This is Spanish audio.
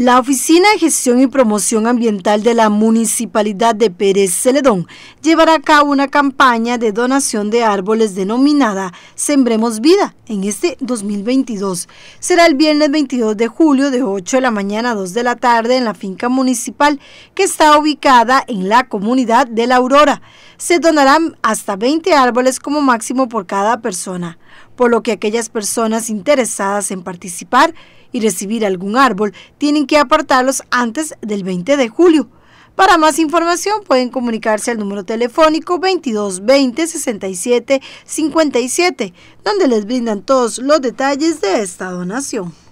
La Oficina de Gestión y Promoción Ambiental de la Municipalidad de Pérez Celedón llevará a cabo una campaña de donación de árboles denominada Sembremos Vida en este 2022. Será el viernes 22 de julio de 8 de la mañana a 2 de la tarde en la finca municipal que está ubicada en la comunidad de La Aurora. Se donarán hasta 20 árboles como máximo por cada persona por lo que aquellas personas interesadas en participar y recibir algún árbol tienen que apartarlos antes del 20 de julio. Para más información pueden comunicarse al número telefónico 2220 67 57, donde les brindan todos los detalles de esta donación.